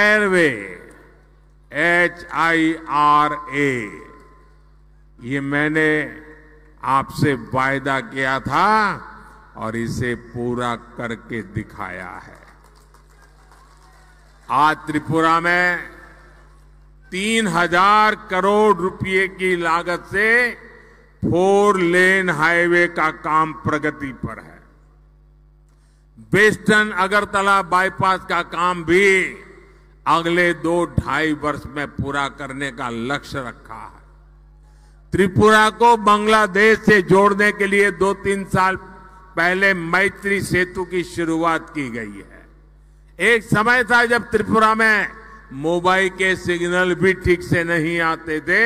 envy H I R A ये मैंने आपसे वायदा किया था और इसे पूरा करके दिखाया है आज त्रिपुरा में तीन हजार करोड़ रुपए की लागत से फोर लेन हाईवे का काम प्रगति पर है वेस्टर्न अगरतला बाईपास का काम भी अगले दो ढाई वर्ष में पूरा करने का लक्ष्य रखा है त्रिपुरा को बांग्लादेश से जोड़ने के लिए दो तीन साल पहले मैत्री सेतु की शुरुआत की गई है एक समय था जब त्रिपुरा में मोबाइल के सिग्नल भी ठीक से नहीं आते थे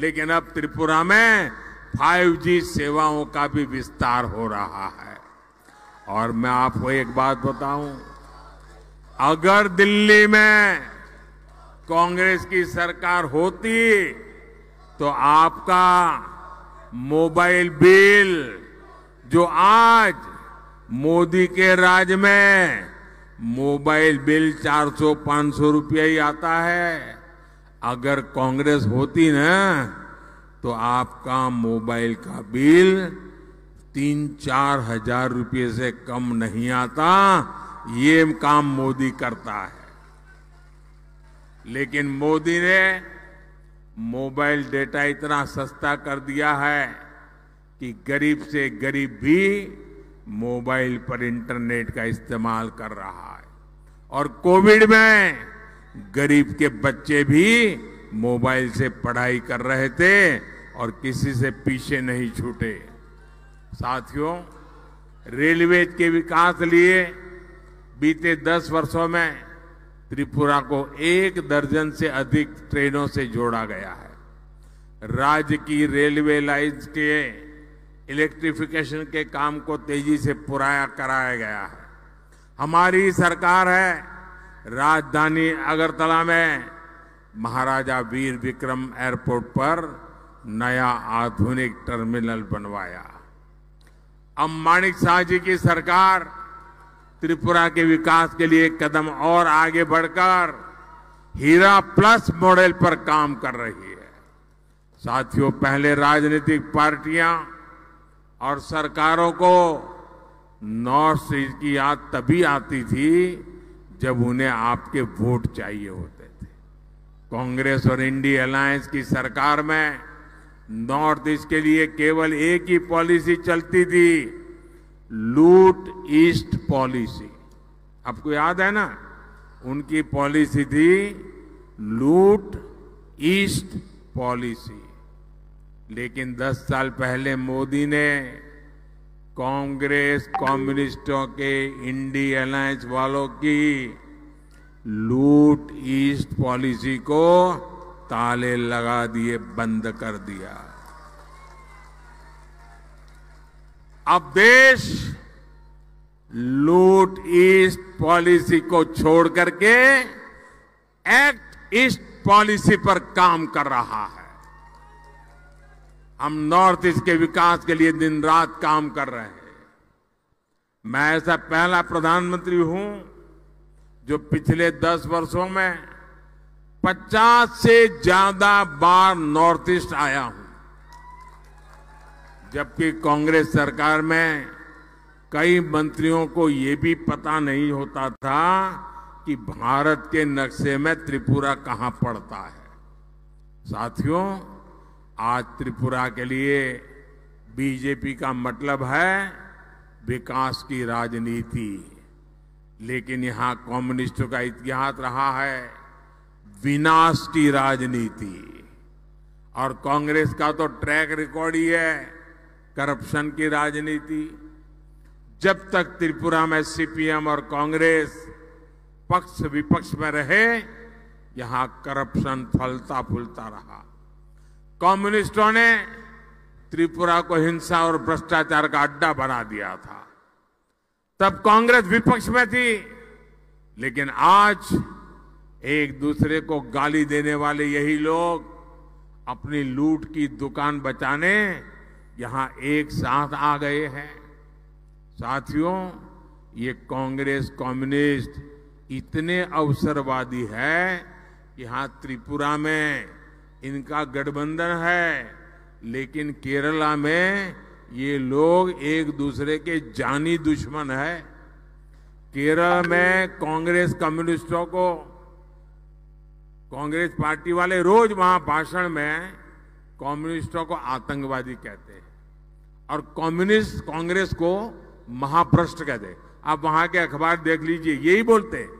लेकिन अब त्रिपुरा में 5G सेवाओं का भी विस्तार हो रहा है और मैं आपको एक बात बताऊं अगर दिल्ली में कांग्रेस की सरकार होती तो आपका मोबाइल बिल जो आज मोदी के राज में मोबाइल बिल 400-500 रुपया ही आता है अगर कांग्रेस होती ना तो आपका मोबाइल का बिल तीन चार हजार रुपये से कम नहीं आता ये काम मोदी करता है लेकिन मोदी ने मोबाइल डेटा इतना सस्ता कर दिया है कि गरीब से गरीब भी मोबाइल पर इंटरनेट का इस्तेमाल कर रहा है और कोविड में गरीब के बच्चे भी मोबाइल से पढ़ाई कर रहे थे और किसी से पीछे नहीं छूटे साथियों रेलवे के विकास लिए बीते दस वर्षों में त्रिपुरा को एक दर्जन से अधिक ट्रेनों से जोड़ा गया है राज्य की रेलवे लाइन्स के इलेक्ट्रिफिकेशन के काम को तेजी से पुराया कराया गया है हमारी सरकार है राजधानी अगरतला में महाराजा वीर विक्रम एयरपोर्ट पर नया आधुनिक टर्मिनल बनवाया अब माणिक शाह जी की सरकार त्रिपुरा के विकास के लिए कदम और आगे बढ़कर हीरा प्लस मॉडल पर काम कर रही है साथियों पहले राजनीतिक पार्टियां और सरकारों को नॉर्थ ईस्ट की याद तभी आती थी जब उन्हें आपके वोट चाहिए होते थे कांग्रेस और इंडी अलायंस की सरकार में नॉर्थ ईस्ट के लिए केवल एक ही पॉलिसी चलती थी लूट ईस्ट पॉलिसी आपको याद है ना उनकी पॉलिसी थी लूट ईस्ट पॉलिसी लेकिन 10 साल पहले मोदी ने कांग्रेस कम्युनिस्टों के इंडी अलायंस वालों की लूट ईस्ट पॉलिसी को ताले लगा दिए बंद कर दिया अब देश लूट ईस्ट पॉलिसी को छोड़ करके एक्ट ईस्ट पॉलिसी पर काम कर रहा है हम नॉर्थ ईस्ट के विकास के लिए दिन रात काम कर रहे हैं मैं ऐसा पहला प्रधानमंत्री हूं जो पिछले दस वर्षों में 50 से ज्यादा बार नॉर्थ ईस्ट आया हूं जबकि कांग्रेस सरकार में कई मंत्रियों को ये भी पता नहीं होता था कि भारत के नक्शे में त्रिपुरा कहाँ पड़ता है साथियों आज त्रिपुरा के लिए बीजेपी का मतलब है विकास की राजनीति लेकिन यहाँ कम्युनिस्टों का इतिहास रहा है विनाश की राजनीति और कांग्रेस का तो ट्रैक रिकॉर्ड ही है करप्शन की राजनीति जब तक त्रिपुरा में सीपीएम और कांग्रेस पक्ष विपक्ष में रहे यहां करप्शन फलता फूलता रहा कम्युनिस्टों ने त्रिपुरा को हिंसा और भ्रष्टाचार का अड्डा बना दिया था तब कांग्रेस विपक्ष में थी लेकिन आज एक दूसरे को गाली देने वाले यही लोग अपनी लूट की दुकान बचाने यहां एक साथ आ गए हैं साथियों ये कांग्रेस कम्युनिस्ट इतने अवसरवादी है कि यहां त्रिपुरा में इनका गठबंधन है लेकिन केरला में ये लोग एक दूसरे के जानी दुश्मन है केरल में कांग्रेस कम्युनिस्टों को कांग्रेस पार्टी वाले रोज वहां भाषण में कम्युनिस्टों को आतंकवादी कहते हैं और कम्युनिस्ट कांग्रेस को महाभ्रष्ट कहते हैं आप वहां के अखबार देख लीजिए यही बोलते हैं